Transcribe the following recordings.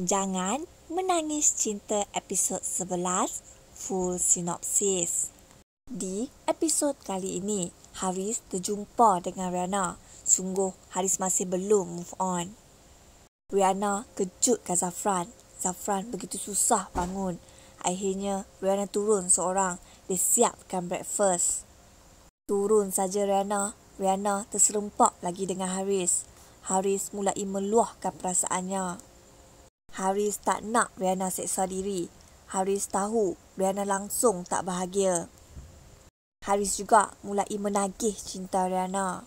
Jangan menangis cinta episod 11 full sinopsis. Di episod kali ini, Haris terjumpa dengan Riana. Sungguh Haris masih belum move on. Riana kejutkan Zafran. Zafran begitu susah bangun. Akhirnya Riana turun seorang dia siapkan breakfast. Turun saja Riana, Riana terserempak lagi dengan Haris. Haris mulai meluahkan perasaannya. Haris tak nak Riana seksa diri. Haris tahu Riana langsung tak bahagia. Haris juga mulai menagih cinta Riana.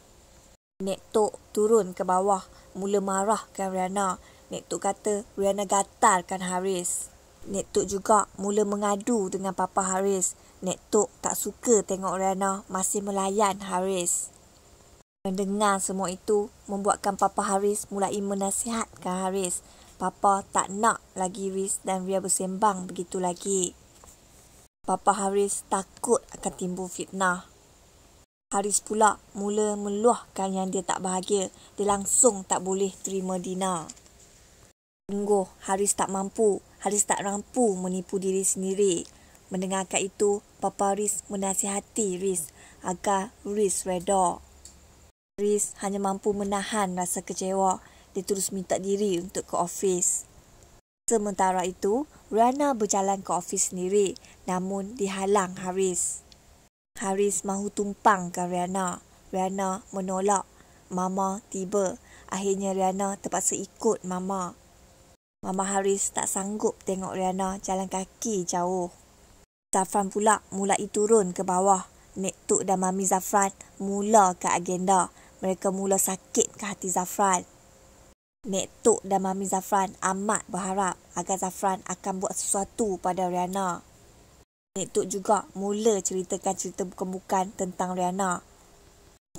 Nek Tok turun ke bawah mula marahkan Riana. Nek Tok kata Riana gatalkan Haris. Nek Tok juga mula mengadu dengan Papa Haris. Nek Tok tak suka tengok Riana masih melayan Haris. Mendengar semua itu membuatkan Papa Haris mulai menasihatkan Haris. Papa tak nak lagi Riz dan Ria bersembang begitu lagi. Papa Haris takut akan timbul fitnah. Haris pula mula meluahkan yang dia tak bahagia. Dia langsung tak boleh terima Dina. Tunggu, Haris tak mampu. Haris tak rampu menipu diri sendiri. Mendengarkan itu, Papa Riz menasihati Riz agar Riz reda. Riz hanya mampu menahan rasa kecewa dia terus minta diri untuk ke ofis. Sementara itu, Rana berjalan ke ofis sendiri namun dihalang Haris. Haris mahu tumpang ke Rana. Rana menolak. Mama tiba. Akhirnya Rana terpaksa ikut Mama. Mama Haris tak sanggup tengok Rana jalan kaki jauh. Zafran pula mulai turun ke bawah. Nek Tok dan Mami Zafran mula ke agenda. Mereka mula sakit ke hati Zafran. Mek Tok dan Mami Zafran amat berharap agar Zafran akan buat sesuatu pada Riana. Mek Tok juga mula ceritakan cerita bukan-bukan tentang Riana.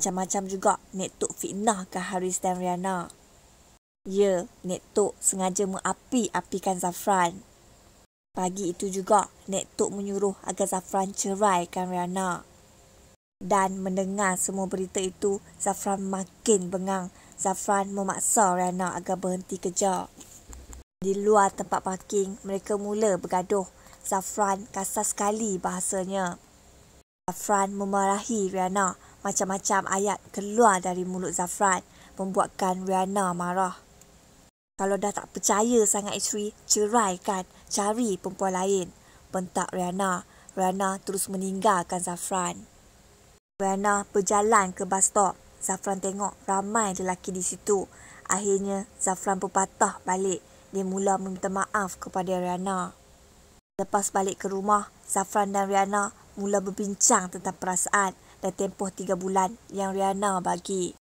Macam-macam juga Mek Tok fitnahkan Haris dan Riana. Ya, Mek Tok sengaja mengapi-apikan Zafran. Pagi itu juga, Mek Tok menyuruh agar Zafran ceraikan Riana. Dan mendengar semua berita itu, Zafran makin bengang Zafran memaksa Rana agar berhenti kerja Di luar tempat parking, mereka mula bergaduh. Zafran kasar sekali bahasanya. Zafran memarahi Rana. Macam-macam ayat keluar dari mulut Zafran membuatkan Rana marah. Kalau dah tak percaya sangat isteri, ceraikan cari perempuan lain. Bentak Rana. Rana terus meninggalkan Zafran. Rana berjalan ke bus stop. Zafran tengok ramai lelaki di situ. Akhirnya Zafran berpatah balik. Dia mula meminta maaf kepada Riana. Lepas balik ke rumah, Zafran dan Riana mula berbincang tentang perasaan dan tempoh tiga bulan yang Riana bagi.